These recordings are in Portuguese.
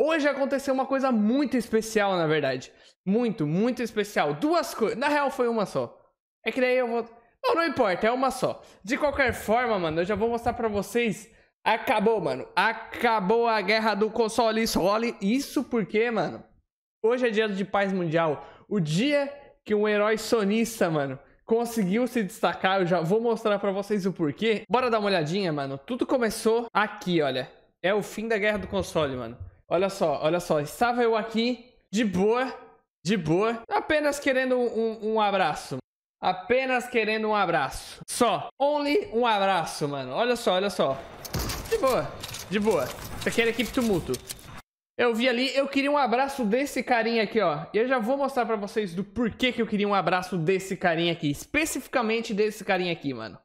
Hoje aconteceu uma coisa muito especial, na verdade. Muito, muito especial. Duas coisas. Na real, foi uma só. É que daí eu vou. Não, não importa, é uma só. De qualquer forma, mano, eu já vou mostrar pra vocês. Acabou, mano. Acabou a guerra do console. Isso, olha. Isso porque, mano. Hoje é dia de paz mundial. O dia que um herói sonista, mano, conseguiu se destacar. Eu já vou mostrar pra vocês o porquê. Bora dar uma olhadinha, mano. Tudo começou aqui, olha. É o fim da guerra do console, mano. Olha só, olha só. Estava eu aqui, de boa, de boa, apenas querendo um, um abraço. Apenas querendo um abraço. Só. Only um abraço, mano. Olha só, olha só. De boa, de boa. Isso aqui era equipe tumulto. Eu vi ali, eu queria um abraço desse carinha aqui, ó. E eu já vou mostrar pra vocês do porquê que eu queria um abraço desse carinha aqui. Especificamente desse carinha aqui, mano.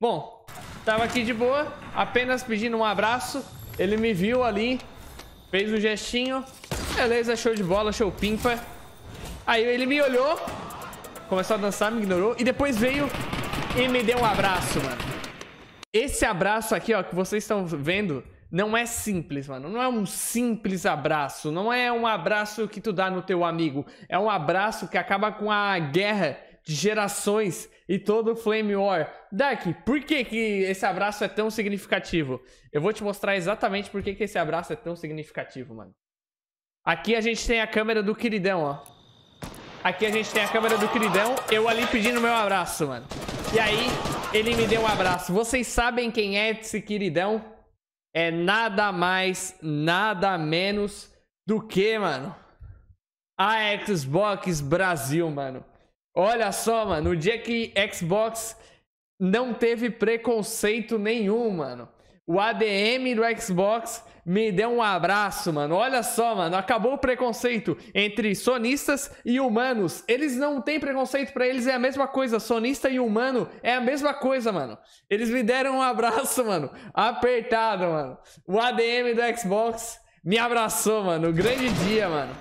Bom, tava aqui de boa, apenas pedindo um abraço. Ele me viu ali, Fez o um gestinho. Beleza, show de bola, show pimpa. Aí ele me olhou. Começou a dançar, me ignorou. E depois veio e me deu um abraço, mano. Esse abraço aqui, ó, que vocês estão vendo, não é simples, mano. Não é um simples abraço. Não é um abraço que tu dá no teu amigo. É um abraço que acaba com a guerra de gerações e todo o Flame War. Dark, por que, que esse abraço é tão significativo? Eu vou te mostrar exatamente por que, que esse abraço é tão significativo, mano. Aqui a gente tem a câmera do queridão, ó. Aqui a gente tem a câmera do queridão, eu ali pedindo meu abraço, mano. E aí, ele me deu um abraço. Vocês sabem quem é esse queridão? É nada mais, nada menos do que, mano? A Xbox Brasil, mano. Olha só, mano, no dia que Xbox não teve preconceito nenhum, mano. O ADM do Xbox me deu um abraço, mano. Olha só, mano, acabou o preconceito entre sonistas e humanos. Eles não têm preconceito para eles, é a mesma coisa. Sonista e humano é a mesma coisa, mano. Eles me deram um abraço, mano. Apertado, mano. O ADM do Xbox me abraçou, mano. Grande dia, mano.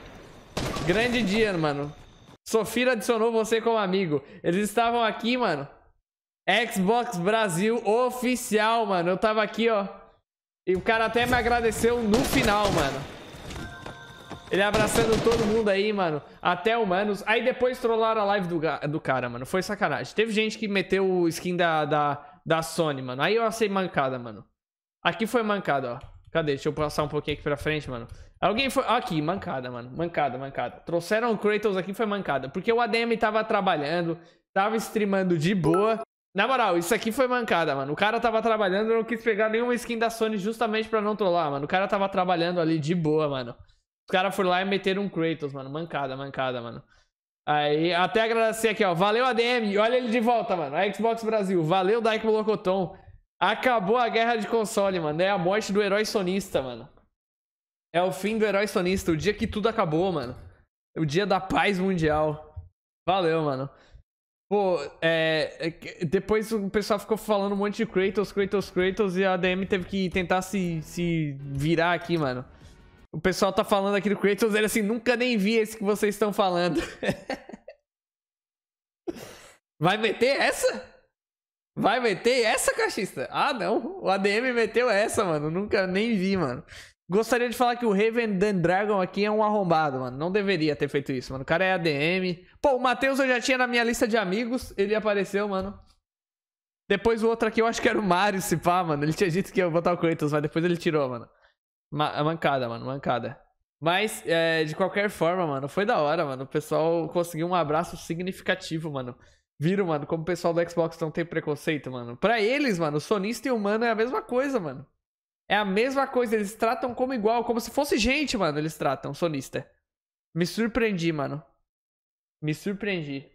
Grande dia, mano. Sofira adicionou você como amigo. Eles estavam aqui, mano. Xbox Brasil oficial, mano. Eu tava aqui, ó. E o cara até me agradeceu no final, mano. Ele abraçando todo mundo aí, mano. Até humanos. Aí depois trollaram a live do, do cara, mano. Foi sacanagem. Teve gente que meteu o skin da, da, da Sony, mano. Aí eu achei mancada, mano. Aqui foi mancada, ó. Cadê? Deixa eu passar um pouquinho aqui pra frente, mano. Alguém foi... Aqui, mancada, mano. Mancada, mancada. Trouxeram o Kratos aqui, foi mancada. Porque o ADM tava trabalhando, tava streamando de boa. Na moral, isso aqui foi mancada, mano. O cara tava trabalhando, eu não quis pegar nenhuma skin da Sony justamente pra não trollar, mano. O cara tava trabalhando ali de boa, mano. Os caras foram lá e meteram um Kratos, mano. Mancada, mancada, mano. Aí, até agradecer aqui, ó. Valeu, ADM. Olha ele de volta, mano. A Xbox Brasil. Valeu, Daik Locoton. Acabou a guerra de console, mano. É a morte do herói sonista, mano. É o fim do herói sonista. O dia que tudo acabou, mano. O dia da paz mundial. Valeu, mano. Pô, é, é depois o pessoal ficou falando um monte de Kratos, Kratos, Kratos e a DM teve que tentar se, se virar aqui, mano. O pessoal tá falando aqui do Kratos, ele assim, nunca nem vi esse que vocês estão falando. Vai meter essa? Vai meter essa, cachista? Ah, não. O ADM meteu essa, mano. Nunca nem vi, mano. Gostaria de falar que o Raven Dan Dragon aqui é um arrombado, mano. Não deveria ter feito isso, mano. O cara é ADM. Pô, o Matheus eu já tinha na minha lista de amigos. Ele apareceu, mano. Depois o outro aqui eu acho que era o Mario, se pá, mano. Ele tinha dito que ia botar o Kratos, mas depois ele tirou, mano. Ma mancada, mano. Mancada. Mas, é, de qualquer forma, mano, foi da hora, mano. O pessoal conseguiu um abraço significativo, mano. Viram, mano, como o pessoal do Xbox não tem preconceito, mano. Pra eles, mano, sonista e humano é a mesma coisa, mano. É a mesma coisa, eles tratam como igual, como se fosse gente, mano, eles tratam, sonista. Me surpreendi, mano. Me surpreendi.